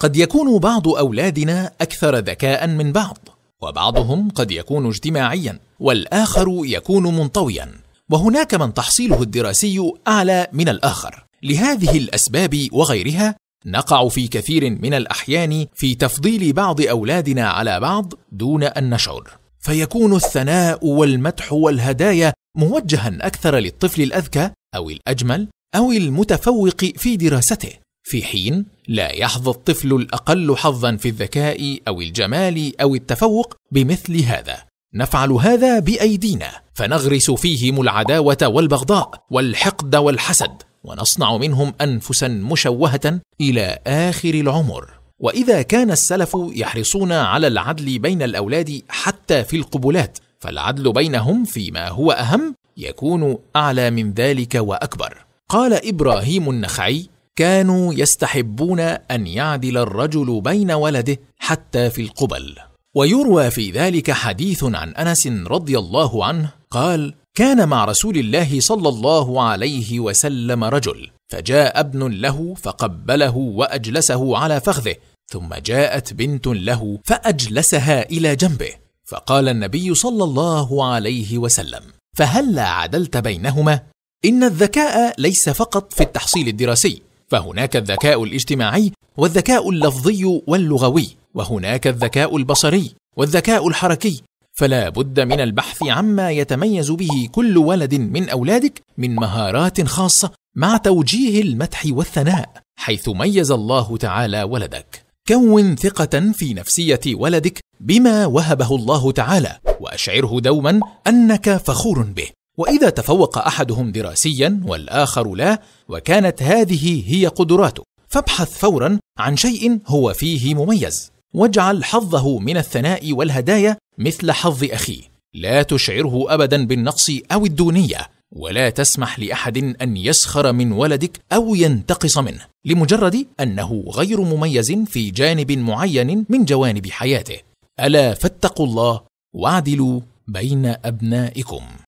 قد يكون بعض أولادنا أكثر ذكاء من بعض وبعضهم قد يكون اجتماعيا والآخر يكون منطويا وهناك من تحصيله الدراسي أعلى من الآخر لهذه الأسباب وغيرها نقع في كثير من الأحيان في تفضيل بعض أولادنا على بعض دون أن نشعر فيكون الثناء والمدح والهدايا موجها أكثر للطفل الأذكى أو الأجمل أو المتفوق في دراسته في حين لا يحظى الطفل الاقل حظا في الذكاء او الجمال او التفوق بمثل هذا نفعل هذا بايدينا فنغرس فيهم العداوه والبغضاء والحقد والحسد ونصنع منهم انفسا مشوهه الى اخر العمر واذا كان السلف يحرصون على العدل بين الاولاد حتى في القبلات فالعدل بينهم فيما هو اهم يكون اعلى من ذلك واكبر قال ابراهيم النخعي كانوا يستحبون ان يعدل الرجل بين ولده حتى في القبل ويروى في ذلك حديث عن انس رضي الله عنه قال كان مع رسول الله صلى الله عليه وسلم رجل فجاء ابن له فقبله واجلسه على فخذه ثم جاءت بنت له فاجلسها الى جنبه فقال النبي صلى الله عليه وسلم فهلا عدلت بينهما ان الذكاء ليس فقط في التحصيل الدراسي فهناك الذكاء الاجتماعي والذكاء اللفظي واللغوي وهناك الذكاء البصري والذكاء الحركي فلا بد من البحث عما يتميز به كل ولد من اولادك من مهارات خاصه مع توجيه المدح والثناء حيث ميز الله تعالى ولدك كون ثقه في نفسيه ولدك بما وهبه الله تعالى واشعره دوما انك فخور به واذا تفوق احدهم دراسيا والاخر لا وكانت هذه هي قدراته فابحث فورا عن شيء هو فيه مميز واجعل حظه من الثناء والهدايا مثل حظ اخيه لا تشعره ابدا بالنقص او الدونيه ولا تسمح لاحد ان يسخر من ولدك او ينتقص منه لمجرد انه غير مميز في جانب معين من جوانب حياته الا فاتقوا الله واعدلوا بين ابنائكم